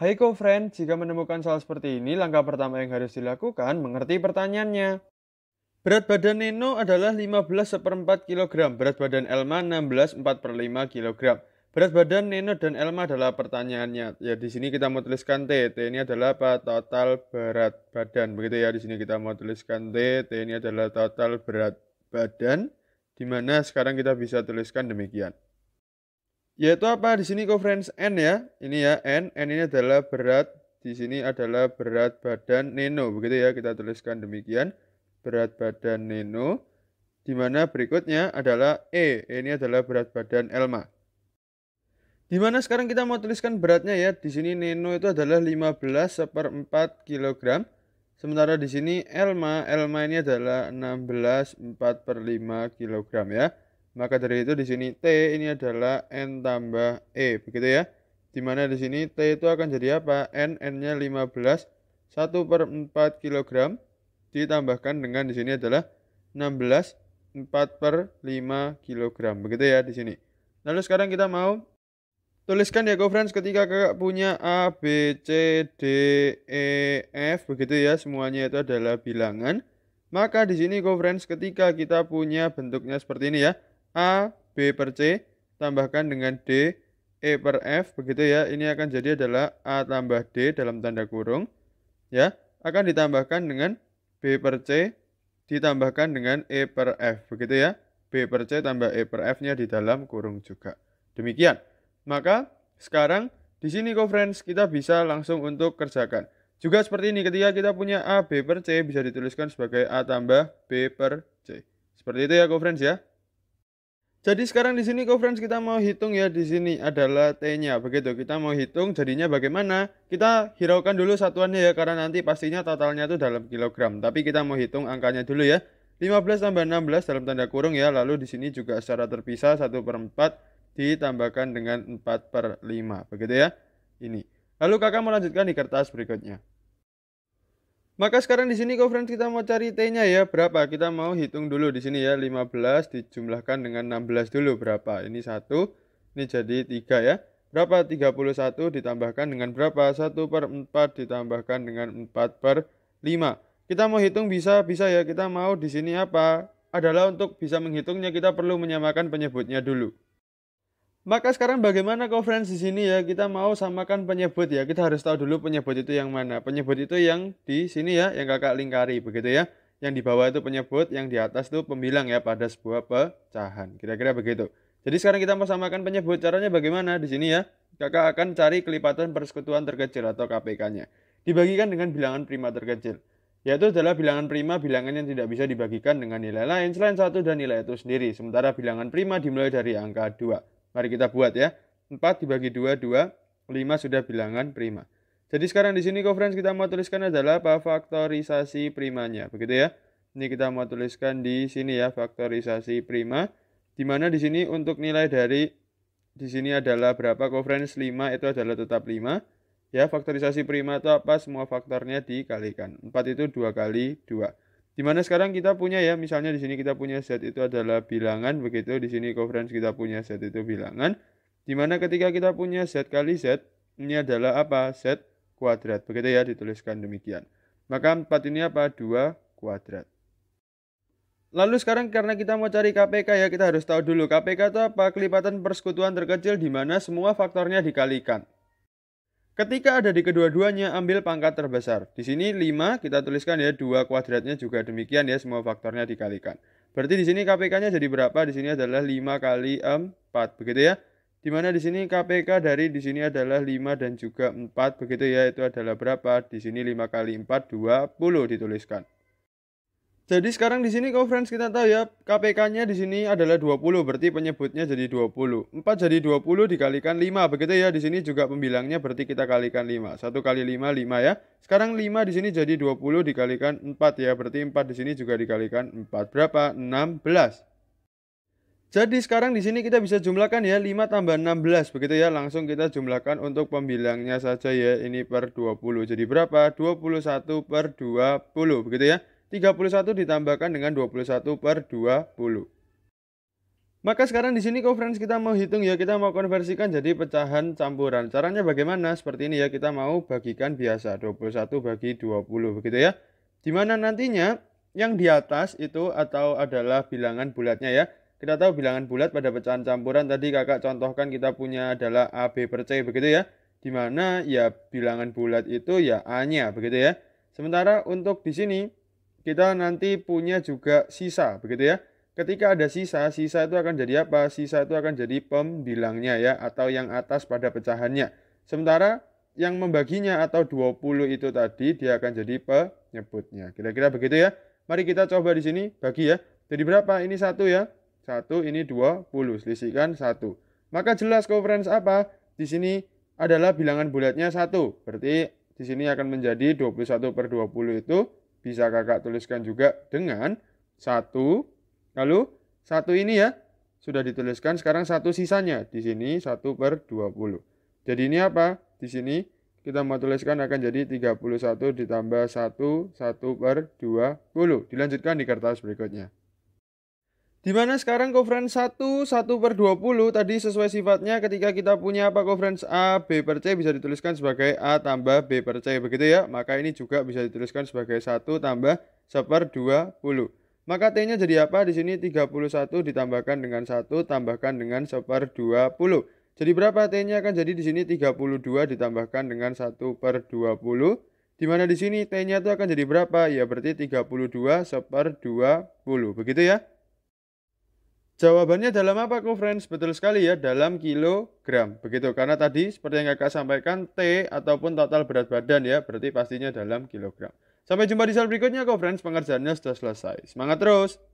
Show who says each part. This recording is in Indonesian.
Speaker 1: Hai co-friend, jika menemukan soal seperti ini, langkah pertama yang harus dilakukan mengerti pertanyaannya. Berat badan Neno adalah 15 seperempat kilogram, berat badan Elma 16 4 per 5 kilogram. Berat badan Neno dan Elma adalah pertanyaannya. Ya di sini kita mau tuliskan T. T ini adalah apa? Total berat badan. Begitu ya di sini kita mau tuliskan T. T ini adalah total berat badan. Dimana sekarang kita bisa tuliskan demikian. Yaitu apa? Di sini friends N ya. Ini ya N. N ini adalah berat. Di sini adalah berat badan Neno. Begitu ya kita tuliskan demikian. Berat badan Neno. Di mana berikutnya adalah E. e ini adalah berat badan Elma. Di mana sekarang kita mau tuliskan beratnya ya. Di sini Neno itu adalah 15 seperempat kilogram. Sementara di sini Elma, Elma ini adalah 16 4 per 5 kilogram ya. Maka dari itu di sini T ini adalah N tambah E, begitu ya. Dimana di sini T itu akan jadi apa? N, N-nya 15, 1 per 4 kg ditambahkan dengan di sini adalah 16, 4 per 5 kg, begitu ya di sini. Lalu sekarang kita mau tuliskan ya friends ketika kakak punya A, B, C, D, E, F, begitu ya semuanya itu adalah bilangan. Maka di sini friends ketika kita punya bentuknya seperti ini ya A, B per C, tambahkan dengan D, E per F, begitu ya. Ini akan jadi adalah A tambah D dalam tanda kurung, ya. Akan ditambahkan dengan B per C, ditambahkan dengan E per F, begitu ya. B per C tambah E per F-nya di dalam kurung juga. Demikian. Maka sekarang di sini co-friends kita bisa langsung untuk kerjakan. Juga seperti ini ketika kita punya A, B per C bisa dituliskan sebagai A tambah B per C. Seperti itu ya co-friends ya. Jadi sekarang di sini friends kita mau hitung ya di sini adalah T-nya. Begitu kita mau hitung jadinya bagaimana? Kita hiraukan dulu satuannya ya karena nanti pastinya totalnya itu dalam kilogram. Tapi kita mau hitung angkanya dulu ya. 15 tambah 16 dalam tanda kurung ya. Lalu di sini juga secara terpisah 1 per 4 ditambahkan dengan 4 per 5. Begitu ya. Ini. Lalu kakak melanjutkan di kertas berikutnya. Maka sekarang di sini konferensi kita mau cari T-nya ya berapa? Kita mau hitung dulu di sini ya 15 dijumlahkan dengan 16 dulu berapa? Ini satu ini jadi tiga ya. Berapa? 31 ditambahkan dengan berapa? 1 per 4 ditambahkan dengan 4 per 5. Kita mau hitung bisa, bisa ya. Kita mau di sini apa? Adalah untuk bisa menghitungnya kita perlu menyamakan penyebutnya dulu. Maka sekarang bagaimana kok friends di sini ya kita mau samakan penyebut ya. Kita harus tahu dulu penyebut itu yang mana. Penyebut itu yang di sini ya, yang kakak lingkari begitu ya. Yang di bawah itu penyebut, yang di atas itu pembilang ya pada sebuah pecahan. Kira-kira begitu. Jadi sekarang kita mau samakan penyebut. Caranya bagaimana di sini ya? Kakak akan cari kelipatan persekutuan terkecil atau KPK-nya. Dibagikan dengan bilangan prima terkecil. Yaitu adalah bilangan prima bilangan yang tidak bisa dibagikan dengan nilai lain selain satu dan nilai itu sendiri. Sementara bilangan prima dimulai dari angka 2. Mari kita buat ya. 4 dibagi 2, 2. 5 sudah bilangan prima. Jadi sekarang di sini friends kita mau tuliskan adalah apa faktorisasi primanya, begitu ya. Ini kita mau tuliskan di sini ya faktorisasi prima di mana di sini untuk nilai dari di sini adalah berapa friends 5 itu adalah tetap 5. Ya, faktorisasi prima itu apa? Semua faktornya dikalikan. 4 itu 2 kali 2. Dimana sekarang kita punya ya, misalnya di sini kita punya Z itu adalah bilangan, begitu di sini conference kita punya Z itu bilangan. Dimana ketika kita punya Z kali Z, ini adalah apa? Z kuadrat, begitu ya dituliskan demikian. Maka 4 ini apa? 2 kuadrat. Lalu sekarang karena kita mau cari KPK ya, kita harus tahu dulu KPK itu apa? Kelipatan persekutuan terkecil di mana semua faktornya dikalikan. Ketika ada di kedua-duanya, ambil pangkat terbesar. Di sini 5, kita tuliskan ya 2 kuadratnya juga demikian ya, semua faktornya dikalikan. Berarti di sini KPK-nya jadi berapa? Di sini adalah 5 kali 4, begitu ya. Di mana di sini KPK dari di sini adalah 5 dan juga 4, begitu ya. Itu adalah berapa? Di sini 5 kali 4, 20 dituliskan. Jadi sekarang di sini kau friends kita tahu ya KPK-nya di sini adalah 20 berarti penyebutnya jadi 20. 4 jadi 20 dikalikan 5 begitu ya di sini juga pembilangnya berarti kita kalikan 5. 1 kali 5 5 ya. Sekarang 5 di sini jadi 20 dikalikan 4 ya berarti 4 di sini juga dikalikan 4 berapa? 16. Jadi sekarang di sini kita bisa jumlahkan ya 5 tambah 16 begitu ya langsung kita jumlahkan untuk pembilangnya saja ya ini per 20 jadi berapa 21 per 20 begitu ya 31 ditambahkan dengan 21 per 20. Maka sekarang di sini friends kita mau hitung ya, kita mau konversikan jadi pecahan campuran. Caranya bagaimana? Seperti ini ya, kita mau bagikan biasa 21 bagi 20 begitu ya. Dimana nantinya yang di atas itu atau adalah bilangan bulatnya ya. Kita tahu bilangan bulat pada pecahan campuran tadi kakak contohkan kita punya adalah AB per C begitu ya. Dimana ya bilangan bulat itu ya A-nya begitu ya. Sementara untuk di sini kita nanti punya juga sisa, begitu ya. Ketika ada sisa, sisa itu akan jadi apa? Sisa itu akan jadi pembilangnya ya, atau yang atas pada pecahannya. Sementara yang membaginya atau 20 itu tadi, dia akan jadi penyebutnya. Kira-kira begitu ya. Mari kita coba di sini, bagi ya. Jadi berapa? Ini satu ya. Satu, ini 20. Selisihkan satu. Maka jelas coverage apa? Di sini adalah bilangan bulatnya satu. Berarti di sini akan menjadi 21 per 20 itu bisa kakak tuliskan juga dengan satu. Lalu satu ini ya sudah dituliskan. Sekarang satu sisanya di sini satu per dua puluh Jadi ini apa? Di sini kita mau tuliskan akan jadi 31 ditambah 1, 1 per 20. Dilanjutkan di kertas berikutnya. Dimana sekarang coverage 1, 1 per 20 tadi sesuai sifatnya ketika kita punya apa coverage A, B per C bisa dituliskan sebagai A tambah B per C begitu ya. Maka ini juga bisa dituliskan sebagai 1 tambah 1 per 20. Maka T-nya jadi apa? Di sini 31 ditambahkan dengan 1 tambahkan dengan 1 per 20. Jadi berapa T-nya akan jadi di sini 32 ditambahkan dengan 1 per 20. Dimana di sini T-nya itu akan jadi berapa? Ya berarti 32 1 per 20 begitu ya. Jawabannya dalam apa, kok, friends? Betul sekali ya, dalam kilogram. Begitu, karena tadi seperti yang kakak sampaikan, T ataupun total berat badan ya, berarti pastinya dalam kilogram. Sampai jumpa di soal berikutnya, kok, friends. Pengerjaannya sudah selesai. Semangat terus!